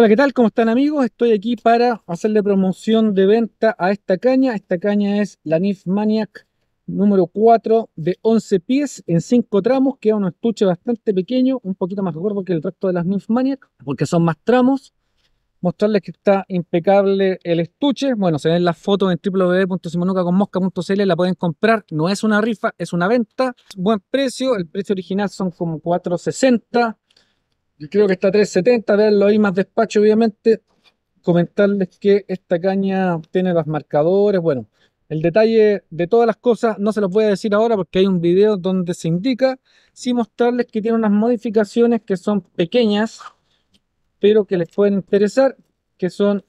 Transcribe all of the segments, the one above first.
Hola, ¿qué tal? ¿Cómo están amigos? Estoy aquí para hacerle promoción de venta a esta caña. Esta caña es la NIF Maniac número 4 de 11 pies en 5 tramos. que es un estuche bastante pequeño, un poquito más gordo que el resto de las NIF Maniac, porque son más tramos. Mostrarles que está impecable el estuche. Bueno, se ven las fotos en www.simonucaconmosca.cl, la pueden comprar. No es una rifa, es una venta. Buen precio, el precio original son como 460 creo que está 370, verlo ahí más despacho, obviamente. Comentarles que esta caña tiene los marcadores, bueno, el detalle de todas las cosas no se los voy a decir ahora porque hay un video donde se indica, sí mostrarles que tiene unas modificaciones que son pequeñas, pero que les pueden interesar, que son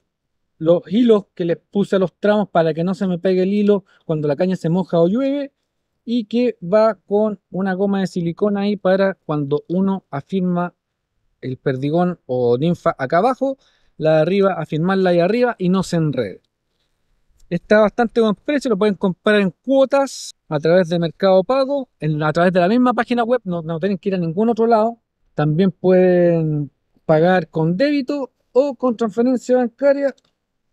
los hilos que les puse a los tramos para que no se me pegue el hilo cuando la caña se moja o llueve y que va con una goma de silicona ahí para cuando uno afirma el perdigón o ninfa acá abajo, la de arriba, afirmarla ahí arriba y no se enrede. Está bastante buen precio, lo pueden comprar en cuotas a través de Mercado Pago, a través de la misma página web, no, no tienen que ir a ningún otro lado. También pueden pagar con débito o con transferencia bancaria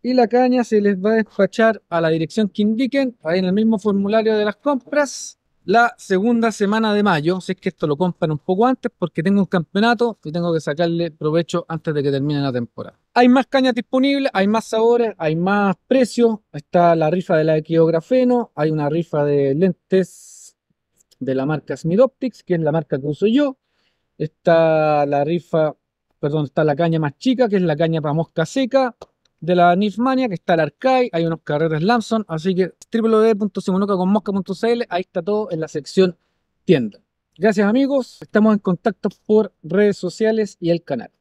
y la caña se les va a despachar a la dirección que indiquen, ahí en el mismo formulario de las compras la segunda semana de mayo, si es que esto lo compran un poco antes, porque tengo un campeonato y tengo que sacarle provecho antes de que termine la temporada. Hay más cañas disponibles, hay más sabores, hay más precios. Está la rifa de la Equiografeno, hay una rifa de lentes de la marca Smith Optics, que es la marca que uso yo. Está la rifa, perdón, está la caña más chica, que es la caña para mosca seca de la Nifmania, que está el Arcai, hay unos carreras Lamson, así que www.simonocaconmosca.cl, ahí está todo en la sección tienda. Gracias amigos, estamos en contacto por redes sociales y el canal.